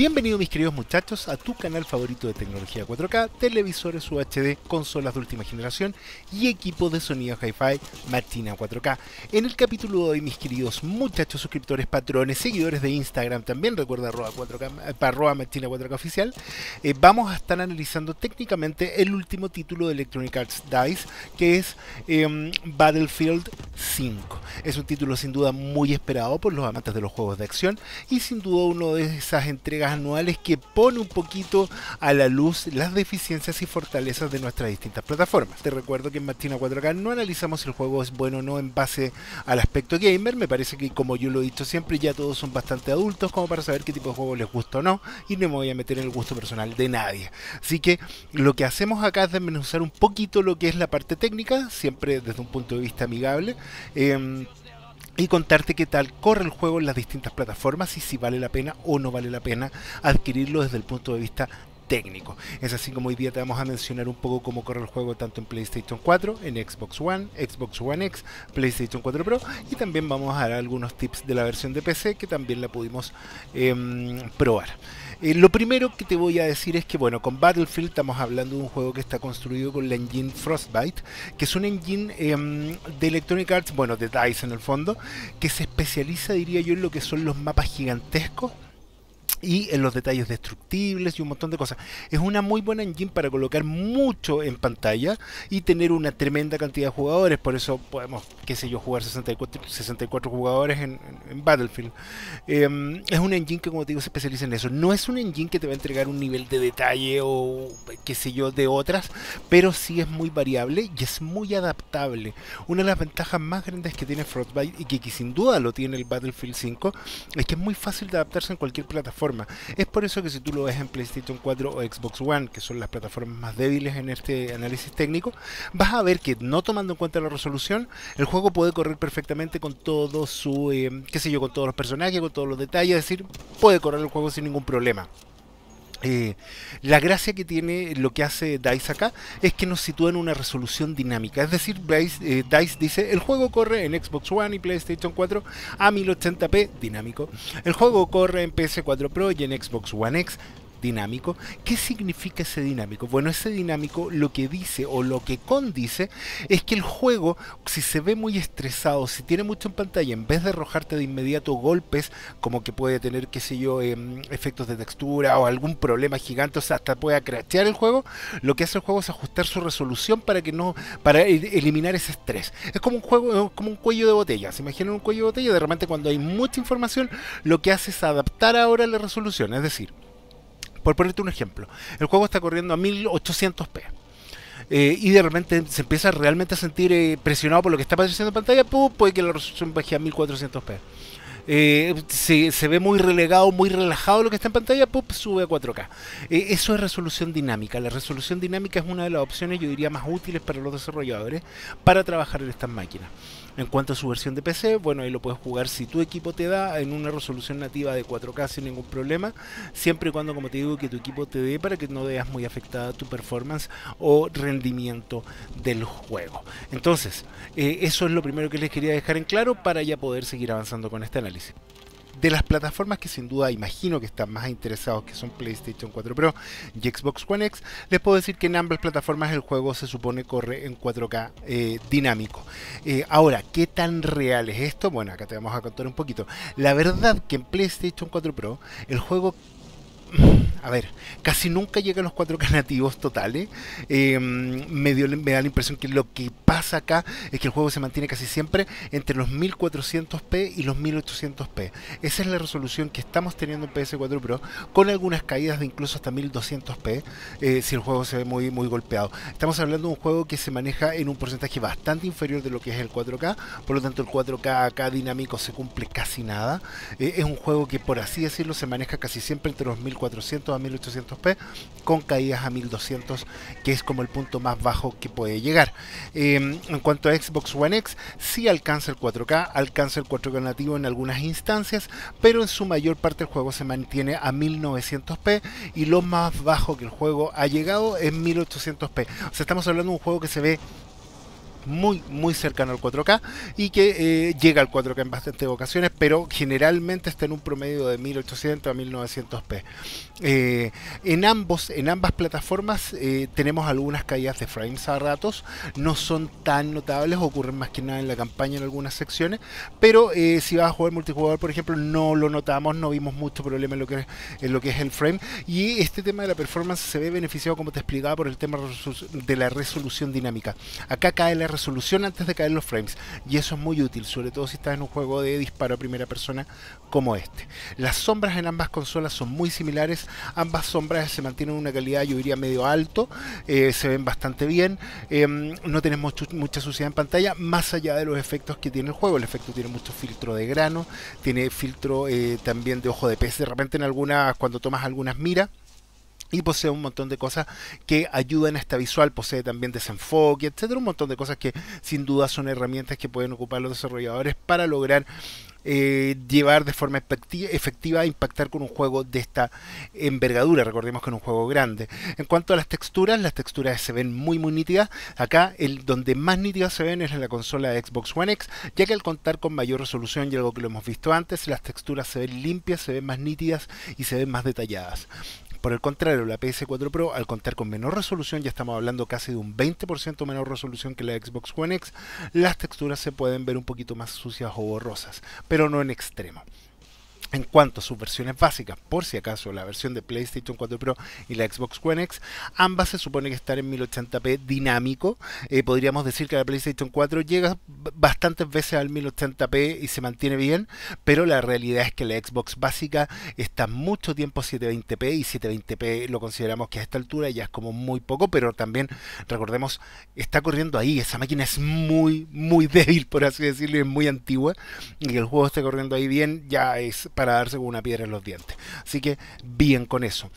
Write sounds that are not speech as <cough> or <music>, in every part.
Bienvenidos mis queridos muchachos a tu canal favorito de tecnología 4K, televisores UHD, consolas de última generación y equipo de sonido hi-fi Martina 4K. En el capítulo de hoy mis queridos muchachos suscriptores, patrones, seguidores de Instagram, también recuerda arroba, Martina 4K oficial, eh, vamos a estar analizando técnicamente el último título de Electronic Arts DICE que es em, Battlefield 5. Es un título sin duda muy esperado por los amantes de los juegos de acción y sin duda uno de esas entregas anuales que pone un poquito a la luz las deficiencias y fortalezas de nuestras distintas plataformas. Te recuerdo que en Martina 4K no analizamos si el juego es bueno o no en base al aspecto gamer. Me parece que como yo lo he dicho siempre, ya todos son bastante adultos como para saber qué tipo de juego les gusta o no. Y no me voy a meter en el gusto personal de nadie. Así que lo que hacemos acá es desmenuzar un poquito lo que es la parte técnica, siempre desde un punto de vista amigable. Em, y contarte qué tal corre el juego en las distintas plataformas y si vale la pena o no vale la pena adquirirlo desde el punto de vista técnico. Es así como hoy día te vamos a mencionar un poco cómo corre el juego tanto en PlayStation 4, en Xbox One, Xbox One X, PlayStation 4 Pro y también vamos a dar algunos tips de la versión de PC que también la pudimos em, probar. Eh, lo primero que te voy a decir es que, bueno, con Battlefield estamos hablando de un juego que está construido con la engine Frostbite, que es un engine em, de Electronic Arts, bueno, de DICE en el fondo, que se especializa, diría yo, en lo que son los mapas gigantescos y en los detalles destructibles y un montón de cosas. Es una muy buena engine para colocar mucho en pantalla y tener una tremenda cantidad de jugadores. Por eso podemos, qué sé yo, jugar 64, 64 jugadores en, Battlefield. Em, es un engine que, como te digo, se especializa en eso. No es un engine que te va a entregar un nivel de detalle o qué sé yo de otras, pero sí es muy variable y es muy adaptable. Una de las ventajas más grandes que tiene Frostbite y que, que sin duda lo tiene el Battlefield 5 es que es muy fácil de adaptarse en cualquier plataforma es por eso que si tú lo ves en PlayStation 4 o Xbox One, que son las plataformas más débiles en este análisis técnico, vas a ver que no tomando en cuenta la resolución, el juego puede correr perfectamente con todo su, eh, qué sé yo, con todos los personajes, con todos los detalles, es decir, puede correr el juego sin ningún problema. Eh, la gracia que tiene lo que hace DICE acá es que nos sitúa en una resolución dinámica. Es decir, DICE, eh, DICE, dice, el juego corre en Xbox One y PlayStation 4 a 1080p dinámico. El juego corre en PS4 Pro y en Xbox One X dinámico. ¿Qué significa ese dinámico? Bueno, ese dinámico lo que dice o lo que condice es que el juego, si se ve muy estresado, si tiene mucho en pantalla, en vez de arrojarte de inmediato golpes, como que puede tener, qué sé yo, em, efectos de textura o algún problema gigante, o sea, hasta puede crachear el juego, lo que hace el juego es ajustar su resolución para que no, para eliminar ese estrés. Es como un juego, como un cuello de botella. Se imaginan un cuello de botella, de repente cuando hay mucha información, lo que hace es adaptar ahora la resolución, es decir, por ponerte un ejemplo, el juego está corriendo a 1800p. Eh, y de repente se empieza realmente a sentir eh, presionado por lo que está pasando en pantalla, pues puede que la resolución baje a 1400p eh, se, ve muy relegado, muy relajado lo que está en pantalla, sube a 4K. Eh, eso es resolución dinámica. La resolución dinámica es una de las opciones, yo diría, más útiles para los desarrolladores para trabajar en estas máquinas. En cuanto a su versión de PC, bueno, ahí lo puedes jugar si tu equipo te da en una resolución nativa de 4K sin ningún problema, siempre y cuando, como te digo, que tu equipo te dé para que no veas muy afectada tu performance o rendimiento del juego. Entonces, eh, eso es lo primero que les quería dejar en claro para ya poder seguir avanzando con este análisis. De las plataformas que sin duda imagino que están más interesados, que son PlayStation 4 Pro y Xbox One X, les puedo decir que en ambas plataformas el juego se supone corre en 4K eh, dinámico. Eh, ahora, ¿qué tan real es esto? Bueno, acá te vamos a contar un poquito. La verdad que en PlayStation 4 Pro el juego a ver, casi nunca llegan los 4K nativos <laughs> totales. Em, me, da la impresión que lo que pasa acá es que el juego se mantiene casi siempre entre los 1400p y los 1800p. Esa es la resolución que estamos teniendo en PS4 Pro, con algunas caídas de incluso hasta 1200p eh, si el juego se ve muy, muy golpeado. Estamos hablando de un juego que se maneja en un porcentaje bastante inferior de lo que es el 4K, por lo tanto el 4K acá dinámico se cumple casi nada. Eh, es un juego que, por así decirlo, se maneja casi siempre entre los 1400 400 a 1800p con caídas a 1200 que es como el punto más bajo que puede llegar em, en cuanto a Xbox One X si alcanza el 4K alcanza el 4K nativo en algunas instancias pero en su mayor parte el juego se mantiene a 1900p y lo más bajo que el juego ha llegado es 1800p o sea estamos hablando de un juego que se ve muy muy cercano al 4K y que eh, llega al 4K en bastantes ocasiones, pero generalmente está en un promedio de 1800 a 1900p. Eh, en ambos, en ambas plataformas eh, tenemos algunas caídas de frames a ratos, no son tan notables, ocurren más que nada en la campaña en algunas secciones, pero si vas a jugar multijugador, por ejemplo, no lo notamos, no vimos mucho problema en lo que es, en lo que es el frame y este tema de la performance se ve beneficiado, como te explicaba, por el tema de la resolución dinámica. Acá cae la resolución antes de caer los frames. Y eso es muy útil, sobre todo si estás en un juego de disparo a primera persona como este. Las sombras en ambas consolas son muy similares. Ambas sombras se mantienen una calidad, yo diría, medio alto. Eh, se ven bastante bien. Em, no tenemos mucha suciedad en pantalla, más allá de los efectos que tiene el juego. El efecto tiene mucho filtro de grano, tiene filtro eh, también de ojo de pez de repente en algunas, cuando tomas algunas miras y posee un montón de cosas que ayudan a esta visual, posee también desenfoque, etcétera, un montón de cosas que sin duda son herramientas que pueden ocupar los desarrolladores para lograr eh, llevar de forma efectiva a impactar con un juego de esta envergadura, recordemos que es un juego grande. En cuanto a las texturas, las texturas se ven muy muy nítidas. Acá el donde más nítidas se ven es en la consola Xbox One X, ya que al contar con mayor resolución y algo que lo hemos visto antes, las texturas se ven limpias, se ven más nítidas y se ven más detalladas. Por el contrario, la PS4 Pro, al contar con menor resolución, ya estamos hablando casi de un 20% menor resolución que la Xbox One X, las texturas se pueden ver un poquito más sucias o borrosas, pero no en extremo en cuanto a sus versiones básicas, por si acaso la versión de PlayStation 4 Pro y la Xbox One X, ambas se supone que están en 1080p dinámico. Eh, podríamos decir que la PlayStation 4 llega bastantes veces al 1080p y se mantiene bien, pero la realidad es que la Xbox básica está mucho tiempo a 720p y 720p lo consideramos que a esta altura ya es como muy poco, pero también recordemos, está corriendo ahí, esa máquina es muy, muy <laughs> débil, por así decirlo, es muy antigua, y el juego está corriendo ahí bien, ya es para darse con una piedra en los dientes. Así que bien con eso.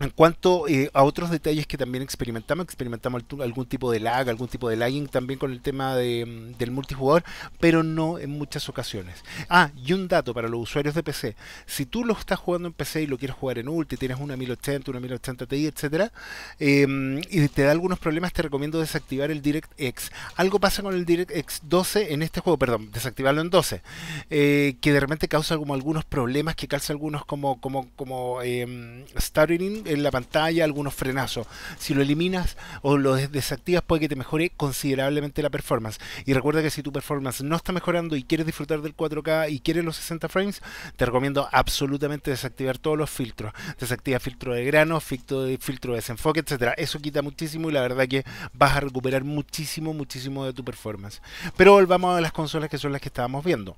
En cuanto eh, a otros detalles que también experimentamos, experimentamos algún tipo de lag, algún tipo de lagging también con el tema de, mm, del multijugador, pero no en muchas ocasiones. Ah, y un dato para los usuarios de PC. Si tú lo estás jugando en PC y lo quieres jugar en ulti, tienes una 1080, una 1080 Ti, etc., em, y te da algunos problemas, te recomiendo desactivar el DirectX. Algo pasa con el DirectX 12 en este juego, perdón, desactivarlo en 12, eh, que de repente causa como algunos problemas, que causa algunos como, como, como em, stuttering en la pantalla, algunos frenazos. Si lo eliminas o lo desactivas puede que te mejore considerablemente la performance. Y recuerda que si tu performance no está mejorando y quieres disfrutar del 4K y quieres los 60 frames, te recomiendo absolutamente desactivar todos los filtros. Desactiva filtro de grano, filtro de, filtro desenfoque, etcétera. Eso quita muchísimo y la verdad que vas a recuperar muchísimo, muchísimo de tu performance. Pero volvamos a las consolas que son las que estábamos viendo.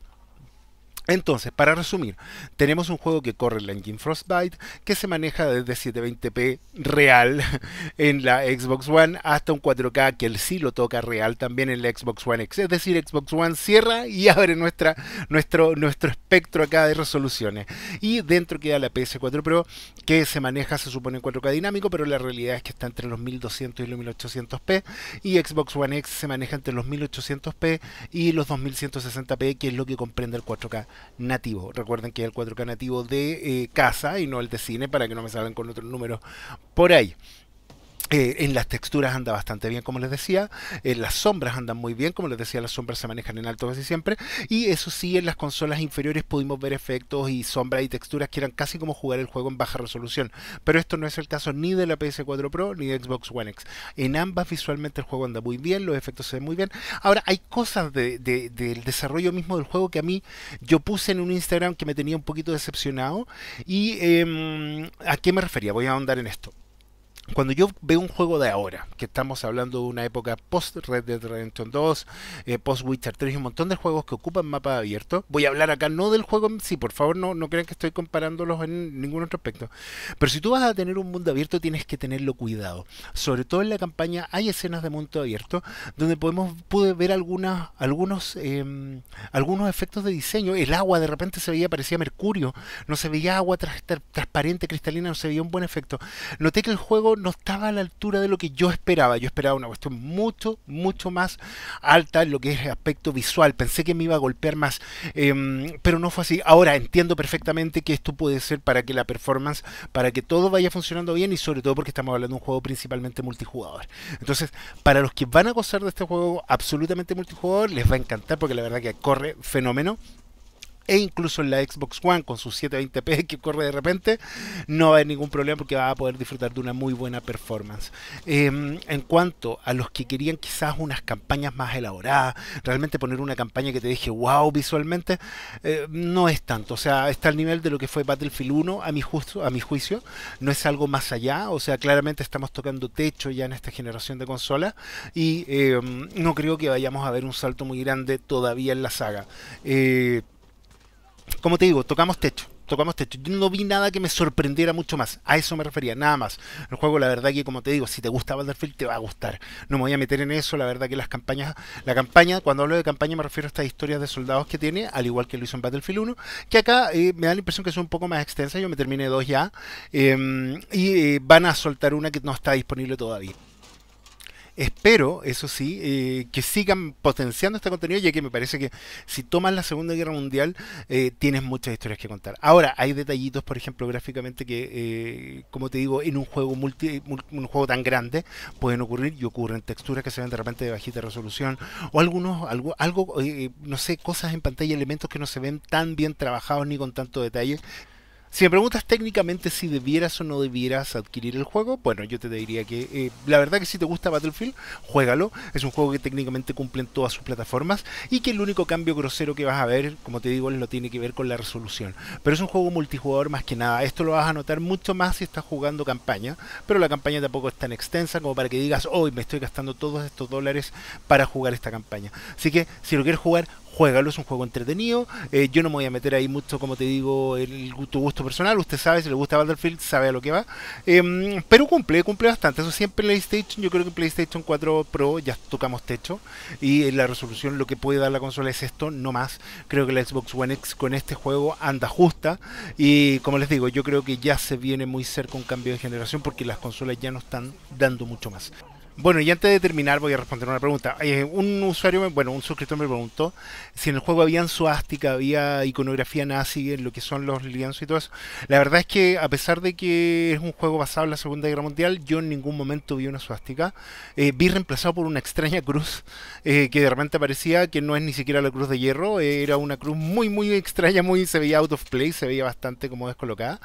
Entonces, para resumir, tenemos un juego que corre en la engine Frostbite, que se maneja desde 720p real <laughs> en la Xbox One hasta un 4K que el sí lo toca real también en la Xbox One X. Es decir, Xbox One cierra y <laughs> abre nuestra, nuestro, nuestro espectro acá de resoluciones. Y dentro queda la PS4 Pro, que se maneja, se supone, en 4K dinámico, pero la realidad es que está entre los 1200 y los 1800p. Y Xbox One X se maneja entre los 1800p y los 2160p, que es lo que comprende el 4K nativo. Recuerden que es el 4K nativo de eh, casa y no el de cine para que no me salgan con otros números por ahí. Eh, en las texturas anda bastante bien, como les decía. en las sombras andan muy bien, como les decía, las sombras se manejan en alto casi siempre. Y eso sí, en las consolas inferiores pudimos ver efectos y sombras y texturas que eran casi como jugar el juego en baja resolución. Pero esto no es el caso ni de la PS4 Pro ni de Xbox One X. En ambas visualmente el juego anda muy bien, los efectos se ven muy bien. Ahora, hay cosas del desarrollo mismo del juego que a mí yo puse en un Instagram que me tenía un poquito decepcionado. ¿Y em, a qué me refería? Voy a ahondar en esto cuando yo veo un juego de ahora, que estamos hablando de una época post Red Dead Redemption 2, eh, post Witcher 3 y un montón de juegos que ocupan mapa abierto, voy a hablar acá no del juego en sí, por favor no, no crean que estoy comparándolos en ningún otro aspecto, pero si tú vas a tener un mundo abierto tienes que tenerlo cuidado, sobre todo en la campaña hay escenas de mundo abierto donde podemos pude ver algunas, algunos, em, algunos efectos de diseño, el agua de repente se veía, parecía mercurio, no se veía agua transparente, cristalina, no se veía un buen efecto, noté que el juego no estaba a la altura de lo que yo esperaba. Yo esperaba una cuestión mucho, mucho más alta en lo que es el aspecto visual. Pensé que me iba a golpear más, em, pero no fue así. Ahora entiendo perfectamente que esto puede ser para que la performance, para que todo vaya funcionando bien y sobre todo porque estamos hablando de un juego principalmente multijugador. Entonces, para los que van a gozar de este juego absolutamente multijugador, les va a encantar porque la verdad que corre fenómeno e incluso en la Xbox One con sus 720p <laughs> que corre de repente, no va a haber ningún problema porque va a poder disfrutar de una muy buena performance. Em, en cuanto a los que querían quizás unas campañas más elaboradas, realmente poner una campaña que te deje wow visualmente, eh, no es tanto. O sea, está al nivel de lo que fue Battlefield 1 a mi, justo, a mi juicio, no es algo más allá. O sea, claramente estamos tocando techo ya en esta generación de consolas y em, no creo que vayamos a ver un salto muy grande todavía en la saga. Eh, como te digo, tocamos techo. Tocamos techo. Yo no vi nada que me sorprendiera mucho más. A eso me refería, nada más. El juego, la verdad que, como te digo, si te gusta Battlefield, te va a gustar. No me voy a meter en eso. La verdad que las campañas, la campaña, cuando hablo de campaña, me refiero a estas historias de soldados que tiene, al igual que lo hizo en Battlefield 1, que acá eh, me da la impresión que son un poco más extensas. Yo me terminé dos ya. Em, y eh, van a soltar una que no está disponible todavía. Espero, eso sí, eh, que sigan potenciando este contenido, ya que me parece que si tomas la Segunda Guerra Mundial, eh, tienes muchas historias que contar. Ahora, hay detallitos, por ejemplo, gráficamente, que, eh, como te digo, en un juego, multi, un juego tan grande pueden ocurrir y ocurren texturas que se ven de repente de bajita resolución, o algunos, algo, algo no sé, cosas en pantalla, elementos que no se ven tan bien trabajados ni con tanto detalle si me preguntas técnicamente si debieras o no debieras adquirir el juego, bueno, yo te diría que eh, la verdad que si te gusta Battlefield, juégalo. Es un juego que técnicamente cumple en todas sus plataformas y que el único cambio grosero que vas a ver, como te digo, lo tiene que ver con la resolución. Pero es un juego multijugador más que nada. Esto lo vas a notar mucho más si estás jugando campaña, pero la campaña tampoco es tan extensa como para que digas, hoy me estoy gastando todos estos dólares para jugar esta campaña. Así que si lo quieres jugar juégalo, es un juego entretenido. Eh, yo no me voy a meter ahí mucho, como te digo, el, tu gusto personal. Usted sabe, si le gusta Battlefield, sabe a lo que va. Em, pero cumple, cumple bastante. Eso siempre en PlayStation. Yo creo que en PlayStation 4 Pro ya tocamos techo. Y la resolución, lo que puede dar la consola es esto, no más. Creo que la Xbox One X con este juego anda justa. Y como les digo, yo creo que ya se viene muy cerca un cambio de generación porque las consolas ya no están dando mucho más. Bueno, y antes de terminar voy a responder una pregunta. Eh, un usuario, bueno, un suscriptor me preguntó si en el juego había suástica, había iconografía nazi, en lo que son los lienzos y todo eso. La verdad es que a pesar de que es un juego basado en la Segunda Guerra Mundial, yo en ningún momento vi una suástica. Eh, vi reemplazado por una extraña cruz eh, que de repente aparecía, que no es ni siquiera la cruz de hierro, era una cruz muy, muy extraña, muy se veía out of place, se veía bastante como descolocada.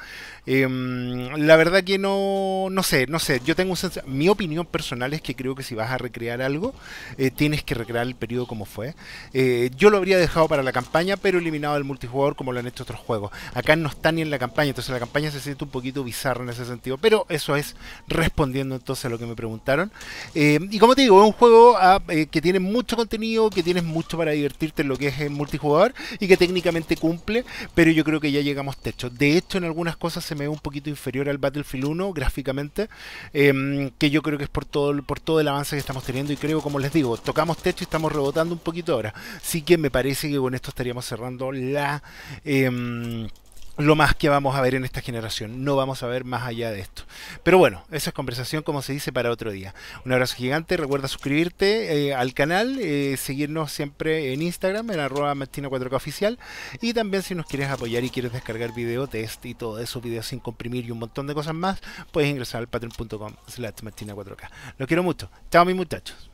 Em, la verdad que no, no sé, no sé, yo tengo mi opinión personal es que creo que si vas a recrear algo, eh, tienes que recrear el periodo como fue. Eh, yo lo habría dejado para la campaña, pero eliminado el multijugador como lo han hecho otros juegos. Acá no está ni en la campaña, entonces la campaña se siente un poquito bizarra en ese sentido. Pero eso es respondiendo entonces a lo que me preguntaron. Eh, y como te digo, es un juego ah, que tiene mucho contenido, que tienes mucho para divertirte en lo que es el multijugador y que técnicamente cumple, pero yo creo que ya llegamos techo. De hecho, en algunas cosas se me ve un poquito inferior al Battlefield 1 gráficamente, que yo creo que es por todo, por todo el avance que estamos teniendo y creo, como les digo, tocamos techo y estamos rebotando un poquito ahora. Así que me parece que con esto estaríamos cerrando la... Em, lo más que vamos a ver en esta generación. No vamos a ver más allá de esto. Pero bueno, esa es conversación, como se dice, para otro día. Un abrazo gigante. Recuerda suscribirte eh, al canal, eh, seguirnos siempre en Instagram, en arroba martina 4 k oficial. Y también si nos quieres apoyar y quieres descargar video, test y todo eso, videos sin comprimir y un montón de cosas más, puedes ingresar al patreon.com slash martina4k. Los quiero mucho. Chao mis muchachos.